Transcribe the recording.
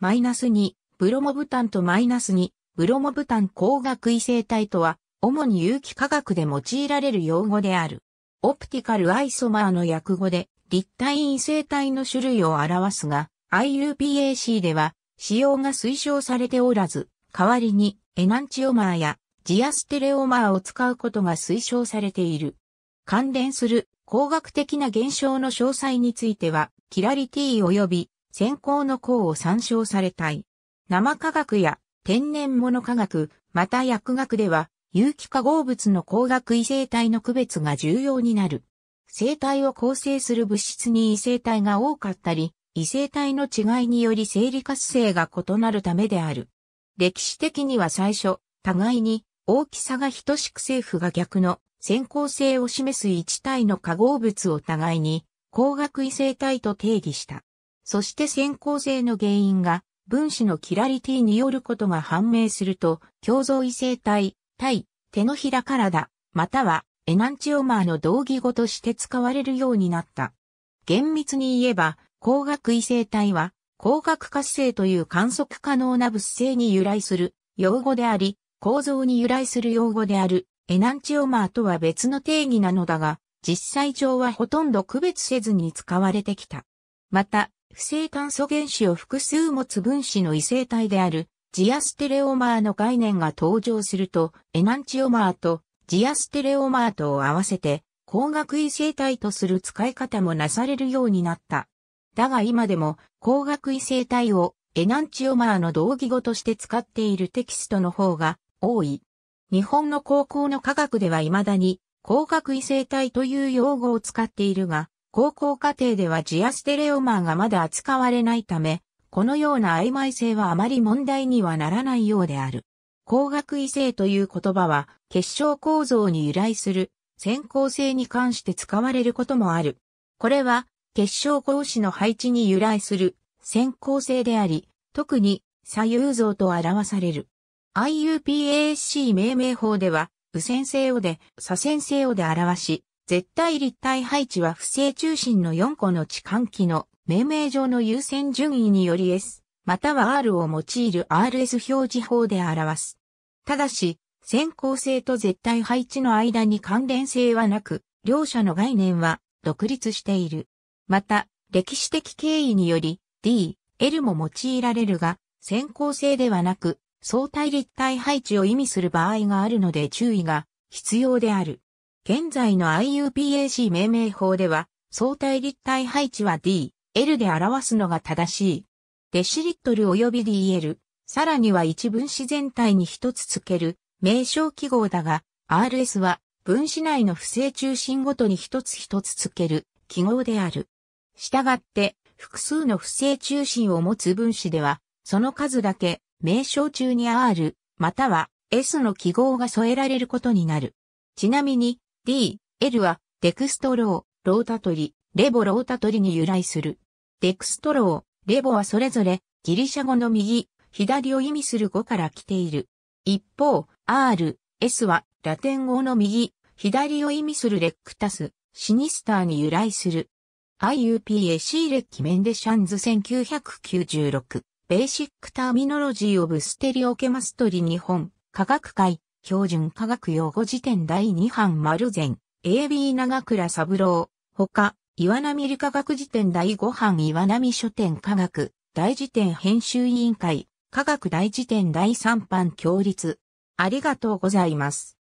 マイナス2、ブロモブタンとマイナス2、ブロモブタン光学異性体とは、主に有機化学で用いられる用語である。オプティカルアイソマーの訳語で、立体異性体の種類を表すが、IUPAC では、使用が推奨されておらず、代わりに、エナンチオマーや、ジアステレオマーを使うことが推奨されている。関連する工学的な現象の詳細については、キラリティ及び先行の項を参照されたい。生化学や天然物化学、また薬学では、有機化合物の光学異性体の区別が重要になる。生体を構成する物質に異性体が多かったり、異性体の違いにより生理活性が異なるためである。歴史的には最初、互いに大きさが等しく政府が逆の先行性を示す一体の化合物を互いに光学異性体と定義した。そして先行性の原因が分子のキラリティによることが判明すると、共造異性体、対、手のひら体、またはエナンチオマーの同義語として使われるようになった。厳密に言えば、光学異性体は、光学活性という観測可能な物性に由来する用語であり、構造に由来する用語であるエナンチオマーとは別の定義なのだが、実際上はほとんど区別せずに使われてきた。また、不正炭素原子を複数持つ分子の異性体であるジアステレオマーの概念が登場すると、エナンチオマーとジアステレオマーとを合わせて、光学異性体とする使い方もなされるようになった。だが今でも光学異性体をエナンチオマーの同義語として使っているテキストの方が多い。日本の高校の科学では未だに光学異性体という用語を使っているが、高校課程ではジアステレオマーがまだ扱われないため、このような曖昧性はあまり問題にはならないようである。光学異性という言葉は結晶構造に由来する先行性に関して使われることもある。これは結晶格子の配置に由来する先行性であり、特に左右像と表される。IUPAC 命名法では、右線性をで、左線性をで表し、絶対立体配置は不正中心の4個の置換器の命名上の優先順位により S、または R を用いる RS 表示法で表す。ただし、先行性と絶対配置の間に関連性はなく、両者の概念は独立している。また、歴史的経緯により D、L も用いられるが、先行性ではなく、相対立体配置を意味する場合があるので注意が必要である。現在の IUPAC 命名法では、相対立体配置は D、L で表すのが正しい。デシリットル及び DL、さらには一分子全体に一つ付ける名称記号だが、RS は分子内の不正中心ごとに一つ一つ付ける記号である。したがって、複数の不正中心を持つ分子では、その数だけ名称中に R、または S の記号が添えられることになる。ちなみに、D、L は、デクストロー、ロータトリ、レボロータトリに由来する。デクストロー、レボはそれぞれ、ギリシャ語の右、左を意味する語から来ている。一方、R、S は、ラテン語の右、左を意味するレックタス、シニスターに由来する。IUPAC レッキメンデシャンズ1996、ベーシックターミノロジーオブステリオケマストリ日本、科学会、標準科学用語辞典第2版丸善、AB 長倉三郎、他、岩波理科学辞典第5版岩波書店科学、大辞典編集委員会、科学大辞典第3版協立。ありがとうございます。